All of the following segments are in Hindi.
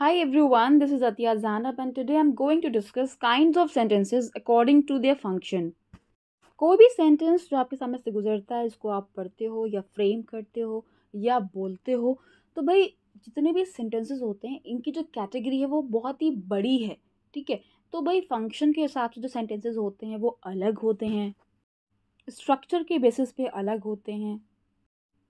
Hi everyone, this is Atiya Zanab and today I'm going to discuss kinds of sentences according to their function. कोई भी सेंटेंस जो आपके सामने से गुजरता है इसको आप पढ़ते हो या फ्रेम करते हो या बोलते हो तो भाई जितने भी सेंटेंसेस होते हैं इनकी जो कैटेगरी है वो बहुत ही बड़ी है ठीक है तो भाई फंक्शन के हिसाब से जो सेंटेंसेस होते हैं वो अलग होते हैं स्ट्रक्चर के बेसिस पे अलग होते हैं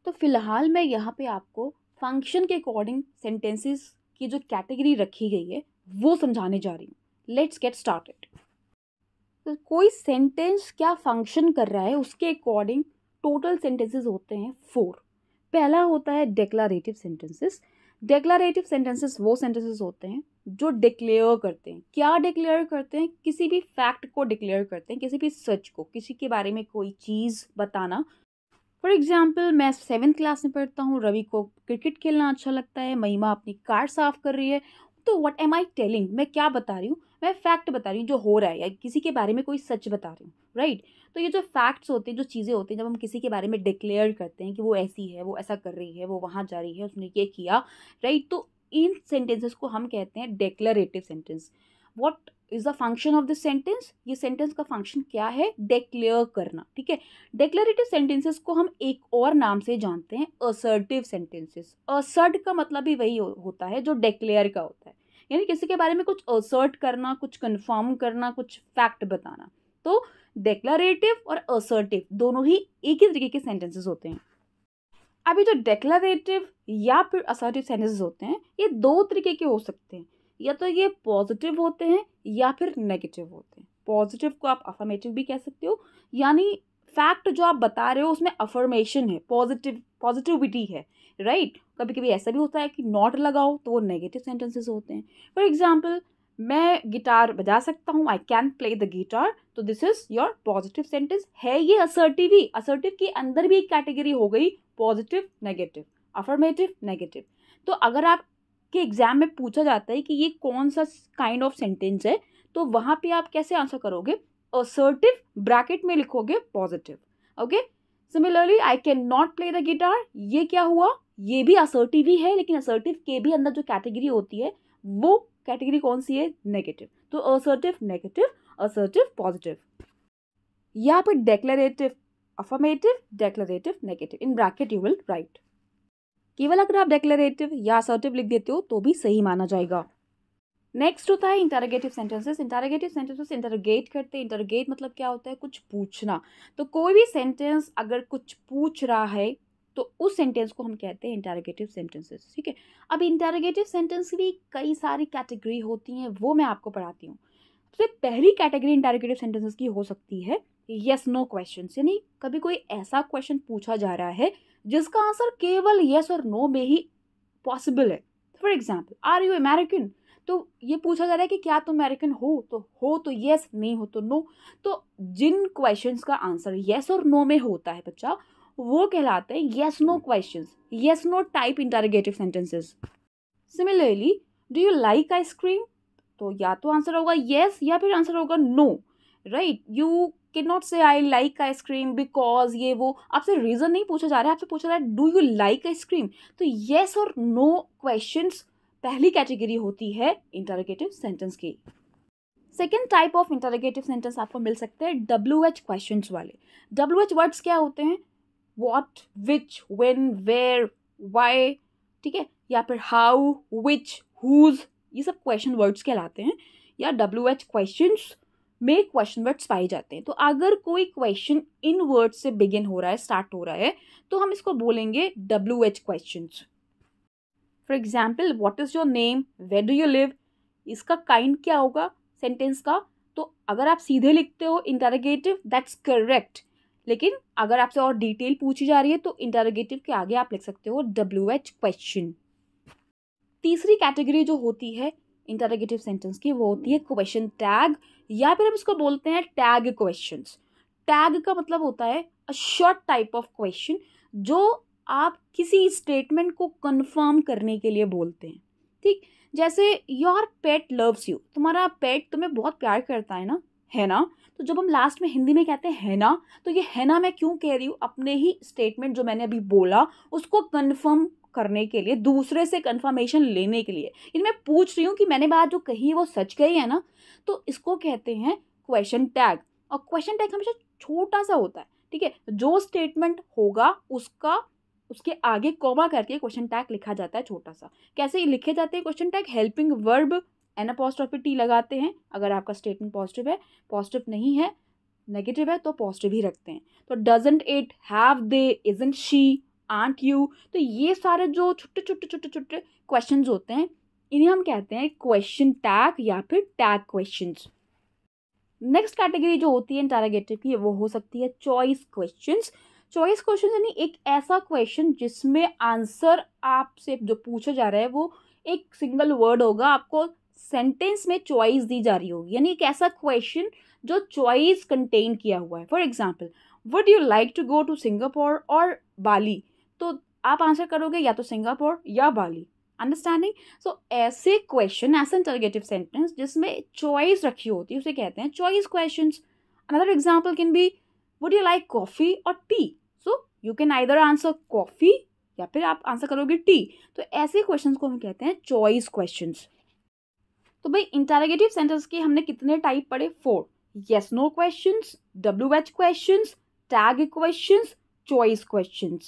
तो फिलहाल मैं यहाँ पे आपको फंक्शन के अकॉर्डिंग सेंटेंसेस की जो कैटेगरी रखी गई है वो समझाने जा रही हूँ लेट्स गेट स्टार्टेड तो कोई सेंटेंस क्या फंक्शन कर रहा है उसके अकॉर्डिंग टोटल सेंटेंसेस होते हैं फोर पहला होता है डिक्लारेटिव सेंटेंसेस डिक्लारेटिव सेंटेंसेस वो सेंटेंसेस होते हैं जो डिक्लेयर करते हैं क्या डिक्लेयर करते हैं किसी भी फैक्ट को डिक्लेयर करते हैं किसी भी सच को किसी के बारे में कोई चीज़ बताना फॉर एग्ज़ाम्पल मैं सेवन क्लास में पढ़ता हूँ रवि को क्रिकेट खेलना अच्छा लगता है महिमा अपनी कार साफ़ कर रही है तो वट एम आई टेलिंग मैं क्या बता रही हूँ मैं फैक्ट बता रही हूँ जो हो रहा है या किसी के बारे में कोई सच बता रही हूँ राइट right? तो ये जो फैक्ट्स होते हैं जो चीज़ें होती हैं जब हम किसी के बारे में डिक्लेयर करते हैं कि वो ऐसी है वो ऐसा कर रही है वो वहाँ जा रही है उसने ये किया राइट right? तो इन सेंटेंसेस को हम कहते हैं declarative sentence what is the function of this sentence ये सेंटेंस का फंक्शन क्या है डेक्लेयर करना ठीक है डेक्लेरेटिव सेंटेंसेस को हम एक और नाम से जानते हैं असर्टिव सेंटेंसेस असर्ट का मतलब भी वही हो, होता है जो डेक्लेयर का होता है यानी किसी के बारे में कुछ असर्ट करना कुछ कन्फर्म करना कुछ फैक्ट बताना तो डेक्लरेटिव और असर्टिव दोनों ही एक ही तरीके के सेंटेंसेस होते हैं अभी जो डेक्लरेटिव या फिर असर्टिव सेंटेंसेस होते हैं ये दो तरीके के हो सकते हैं या तो ये पॉजिटिव होते हैं या फिर नेगेटिव होते हैं पॉजिटिव को आप अफर्मेटिव भी कह सकते हो यानी फैक्ट जो आप बता रहे हो उसमें अफर्मेशन है पॉजिटिव पॉजिटिविटी है राइट right? कभी कभी ऐसा भी होता है कि नॉट लगाओ तो वो नेगेटिव सेंटेंसेस होते हैं फॉर एग्जाम्पल मैं गिटार बजा सकता हूँ I can play the guitar तो this is your positive sentence है ये असर्टिव ही असर्टिव के अंदर भी एक कैटेगरी हो गई पॉजिटिव नेगेटिव अफर्मेटिव नेगेटिव तो अगर आप के एग्ज़ाम में पूछा जाता है कि ये कौन सा काइंड ऑफ सेंटेंस है तो वहाँ पे आप कैसे आंसर करोगे असर्टिव ब्रैकेट में लिखोगे positive okay similarly I can not play the guitar ये क्या हुआ ये भी असर्टिव ही है लेकिन असर्टिव के भी अंदर जो कैटेगरी होती है वो कैटेगरी कौन सी है नेगेटिव तो असर्टिव नेगेटिव असर्टिव पॉजिटिव यहाँ पर declarative affirmative declarative negative in bracket you will write केवल अगर आप डेक्लेरेटिव या असर्टिव लिख देते हो तो भी सही माना जाएगा नेक्स्ट होता है interrogative sentences interrogative sentences interrogate करते हैं इंटरोगेट मतलब क्या होता है कुछ पूछना तो कोई भी सेंटेंस अगर कुछ पूछ रहा है तो उस सेंटेंस को हम कहते हैं इंटरोगेटिव सेंटेंसेस ठीक है अब इंटरोगेटिव सेंटेंस भी कई सारी कैटेगरी होती हैं वो मैं आपको पढ़ाती हूँ सबसे तो पहली कैटेगरी इंटरोगेटिव सेंटेंसेस की हो सकती है येस नो क्वेश्चन यानी कभी कोई ऐसा क्वेश्चन पूछा जा रहा है जिसका आंसर केवल येस और नो में ही पॉसिबल है for example are you American तो ये पूछा जा रहा है कि क्या तुम अमेरिकन हो तो हो तो येस नहीं हो तो नो तो जिन क्वेश्चन का आंसर येस और नो में होता है बच्चा वो कहलाते हैं yes no question yes no type interrogative sentences similarly do you like ice cream तो या तो आंसर होगा येस या फिर आंसर होगा नो राइट यू कि नॉट से आई लाइक आइसक्रीम बिकॉज ये वो आपसे रीज़न नहीं पूछा जा रहा है आपसे पूछा जा रहा है डू यू लाइक आइसक्रीम तो येस और नो क्वेश्चन पहली कैटेगरी होती है इंटरोगेटिव सेंटेंस की second type of interrogative sentence आपको मिल सकते हैं डब्ल्यू एच क्वेश्चन वाले डब्ल्यू एच वर्ड्स क्या होते हैं what which when where why ठीक है या फिर हाउ विच हुज ये सब क्वेश्चन वर्ड्स कहलाते हैं या डब्ल्यू एच क्वेश्चन में क्वेश्चन वर्ड्स पाए जाते हैं तो अगर कोई क्वेश्चन इन वर्ड से बिगिन हो रहा है स्टार्ट हो रहा है तो हम इसको बोलेंगे W H question for example what is your name where do you live इसका काइंड क्या होगा सेंटेंस का तो अगर आप सीधे लिखते हो इंटरगेटिव दैट्स करेक्ट लेकिन अगर आपसे और डिटेल पूछी जा रही है तो इंटरगेटिव के आगे आप लिख सकते हो डब्ल्यू एच क्वेश्चन तीसरी कैटेगरी जो होती है इंटरगेटिव सेंटेंस की वो होती है क्वेश्चन टैग या फिर हम इसको बोलते हैं टैग क्वेश्चन टैग का मतलब होता है a short type of question जो आप किसी स्टेटमेंट को कंफर्म करने के लिए बोलते हैं ठीक जैसे योर पेट लव्स यू तुम्हारा पेट तुम्हें बहुत प्यार करता है ना है ना तो जब हम लास्ट में हिंदी में कहते हैं है ना तो ये है ना मैं क्यों कह रही हूँ अपने ही स्टेटमेंट जो मैंने अभी बोला उसको कन्फर्म करने के लिए दूसरे से कंफर्मेशन लेने के लिए इन मैं पूछ रही हूँ कि मैंने बात जो कही वो सच कही है ना तो इसको कहते हैं क्वेश्चन टैग और क्वेश्चन टैग हमेशा छोटा सा होता है ठीक है जो स्टेटमेंट होगा उसका उसके आगे कॉमा करके क्वेश्चन टैग लिखा जाता है छोटा सा कैसे लिखे जाते हैं question tag helping verb N apostrophe T लगाते हैं अगर आपका स्टेटमेंट पॉजिटिव है पॉजिटिव नहीं है नेगेटिव है तो पॉजिटिव ही रखते हैं तो doesn't it have they isn't she aren't you तो ये सारे जो छोटे छोटे छोटे छोटे क्वेश्चन होते हैं इन्हें हम कहते हैं क्वेश्चन टैग या फिर टैग क्वेश्चन नेक्स्ट कैटेगरी जो होती है इंटारागेटिव की वो हो सकती है चॉइस क्वेश्चन चॉइस क्वेश्चन यानी एक ऐसा क्वेश्चन जिसमें आंसर आपसे जो पूछा जा रहा है वो एक सिंगल वर्ड होगा आपको सेंटेंस में चॉइस दी जा रही होगी यानी एक ऐसा क्वेश्चन जो चॉइस कंटेन किया हुआ है for example would you like to go to Singapore और बाली तो आप आंसर करोगे या तो सिंगापुर या बाली अंडरस्टैंडिंग सो ऐसे क्वेश्चन ऐसे इंटरगेटिव सेंटेंस जिसमें चॉइस रखी होती है उसे कहते हैं choice question another example can be would you like coffee और tea so you can either answer coffee या फिर आप आंसर करोगे टी तो ऐसे क्वेश्चन को हम कहते हैं चॉइस क्वेश्चन तो भाई इंटरगेटिव सेंटेंस के हमने कितने टाइप पढ़े four yes no question W H question tag question choice question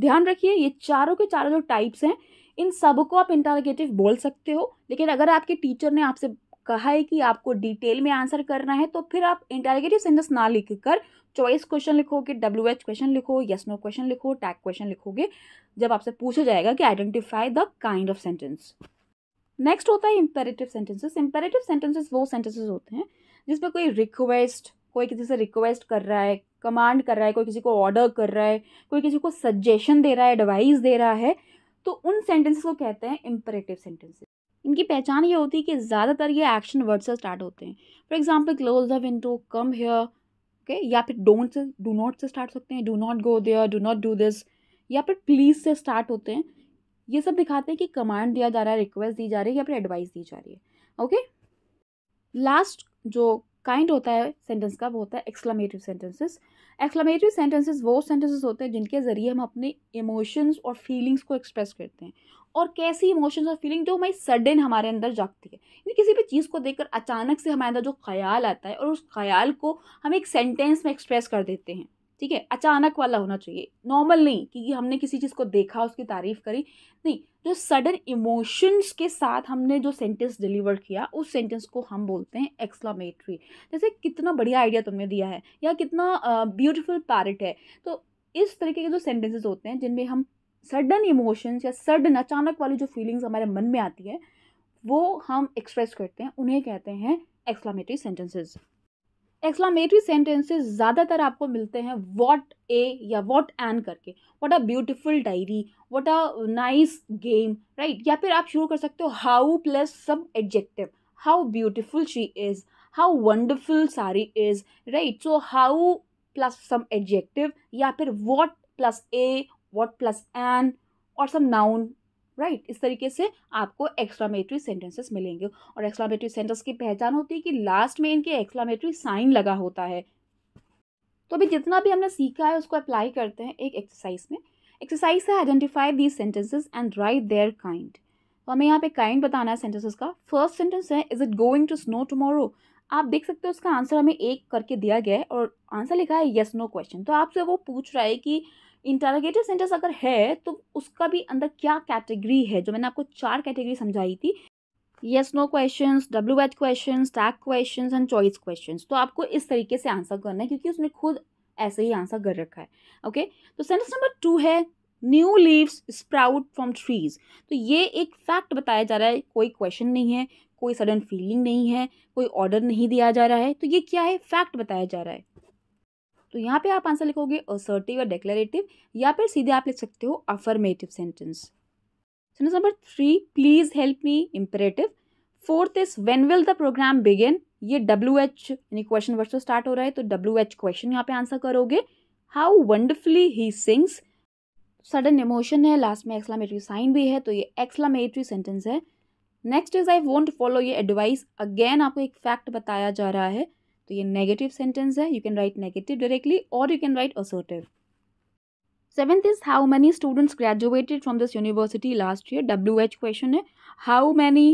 ध्यान रखिए ये चारों के चारों जो टाइप्स हैं इन सब को आप इंटरगेटिव बोल सकते हो लेकिन अगर आपके टीचर ने आपसे कहा है कि आपको डिटेल में आंसर करना है तो फिर आप इंटरगेटिव सेंटेंस ना लिख कर चॉइस क्वेश्चन लिखोगे डब्ल्यू एच क्वेश्चन लिखो यस नो क्वेश्चन लिखो टैग क्वेश्चन लिखोगे जब आपसे पूछा जाएगा कि identify the kind of sentence next होता है इम्पेरेटिव सेंटेंसेस इंपेरेटिव सेंटेंसेस वो सेंटेंसेस होते हैं जिसमें कोई रिक्वेस्ट कोई किसी से रिक्वेस्ट कर रहा है कमांड कर रहा है कोई किसी को ऑर्डर कर रहा है कोई किसी को सजेशन दे रहा है एडवाइस दे रहा है तो उन सेंटेंसेस को कहते हैं इम्परेटिव सेंटेंसेस इनकी पहचान ये होती है कि ज़्यादातर ये एक्शन वर्ड से स्टार्ट होते हैं for example close the window come here okay या फिर डोंट से डू नॉट से स्टार्ट सकते हैं do not go there do not do this या फिर प्लीज़ से स्टार्ट होते हैं ये सब दिखाते हैं कि कमांड दिया जा रहा है रिक्वेस्ट दी जा रही है या फिर एडवाइस दी जा रही है ओके लास्ट जो काइंड होता है सेंटेंस का वो होता है एक्सक्लामेटिव सेंटेंसेस एक्सक्लामेटिव सेंटेंसेस वो सेंटेंसेस होते हैं जिनके ज़रिए हम अपने इमोशंस और फीलिंग्स को एक्सप्रेस करते हैं और कैसी इमोशंस और फीलिंग जो हमारी सडन हमारे अंदर जागती है यानी किसी भी चीज़ को देखकर अचानक से हमारे अंदर जो ख्याल आता है और उस ख्याल को हम एक सेंटेंस में एक्सप्रेस कर देते हैं ठीक है अचानक वाला होना चाहिए नॉर्मल नहीं कि हमने किसी चीज़ को देखा उसकी तारीफ़ करी नहीं जो सडन इमोशंस के साथ हमने जो सेंटेंस डिलीवर किया उस सेंटेंस को हम बोलते हैं एक्सलामेटरी जैसे कितना बढ़िया आइडिया तुमने दिया है या कितना ब्यूटीफुल पैरट है तो इस तरीके के जो सेंटेंसेस होते हैं जिनमें हम सडन इमोशंस या सडन अचानक वाली जो फीलिंग्स हमारे मन में आती है वो हम एक्सप्रेस करते हैं उन्हें कहते हैं एक्सलामेटरी सेंटेंसेज एक्सलामेटरी सेंटेंसेस ज़्यादातर आपको मिलते हैं वॉट ए या वॉट एन करके what a beautiful diary what a nice game right या फिर आप शुरू कर सकते हो how plus some adjective how beautiful she is how wonderful Sarah is right so how plus some adjective या फिर what plus a what plus an और सम नाउन राइट right? इस तरीके से आपको एक्सक्लामेटरी सेंटेंसेस मिलेंगे और एक्सक्लामेटरी सेंटेंस की पहचान होती है कि लास्ट में इनके एक्सक्लामेटरी साइन लगा होता है तो अभी जितना भी हमने सीखा है उसको अप्लाई करते हैं एक एक्सरसाइज में एक्सरसाइज है identify these sentences and write their kind तो हमें यहाँ पे काइंड बताना है सेंटेंसेस का फर्स्ट सेंटेंस है is it going to snow tomorrow आप देख सकते हो उसका आंसर हमें एक करके दिया गया है और आंसर लिखा है येस नो क्वेश्चन तो आपसे वो पूछ रहा है कि इंटरागेटिव सेंटेंस अगर है तो उसका भी अंदर क्या कैटेगरी है जो मैंने आपको चार कैटेगरी समझाई थी yes no question W H question tag question and choice question तो आपको इस तरीके से आंसर करना है क्योंकि उसने खुद ऐसे ही आंसर कर रखा है ओके okay? तो सेंटेंस नंबर टू है new leaves sprout from trees तो ये एक फैक्ट बताया जा रहा है कोई क्वेश्चन नहीं है कोई सडन फीलिंग नहीं है कोई ऑर्डर नहीं दिया जा रहा है तो ये क्या है फैक्ट बताया जा रहा है तो यहाँ पे आप आंसर लिखोगे असर्टिव या डेक्लेटिव या फिर सीधे आप लिख सकते हो affirmative sentence sentence number three please help me imperative fourth is when will the program begin ये डब्ल्यू एच यानी क्वेश्चन वर्ड से स्टार्ट हो रहा है तो डब्ल्यू एच क्वेश्चन यहाँ पे आंसर करोगे how wonderfully he sings sudden emotion है लास्ट में एक्सलामेटरी साइन भी है तो ये एक्सलामेटरी सेंटेंस है next is I won't follow ये एडवाइस अगेन आपको एक फैक्ट बताया जा रहा है तो ये नेगेटिव सेंटेंस है you can write negative directly और you can write assertive seventh is how many students graduated from this university last year W H question है how many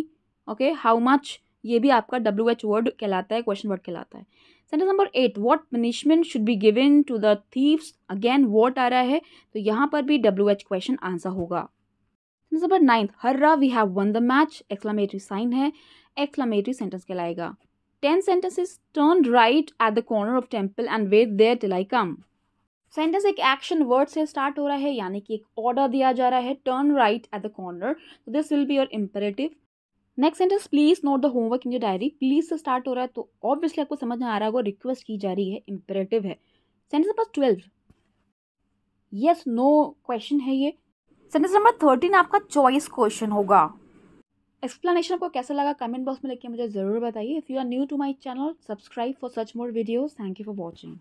okay how much ये भी आपका डब्ल्यू एच वर्ड कहलाता है क्वेश्चन वर्ड कहलाता है sentence number eight what punishment should be given to the thieves again what आ रहा है तो यहाँ पर भी डब्ल्यू एच क्वेश्चन आंसर होगा number ninth hurrah we have won the match exclamatory sign है एक्सलामेटरी सेंटेंस कहलाएगा Ten sentences turned right at the corner of temple and wait there till I come. Sentence एक एक्शन वर्ड से स्टार्ट हो रहा है यानी कि एक ऑर्डर दिया जा रहा है turn right at the corner this will be your imperative next sentence please note the homework in your diary please से स्टार्ट हो रहा है तो ऑब्वियसली आपको समझ में आ रहा होगा रिक्वेस्ट की जा रही है इम्पेरेटिव है sentence number twelve yes no question है ये सेंटेंस नंबर थर्टीन आपका चॉइस क्वेश्चन होगा एक्सप्लेनेशन आपको कैसा लगा कमेंट बॉक्स में लिख के मुझे ज़रूर बताइए if you are new to my channel subscribe for such more videos thank you for watching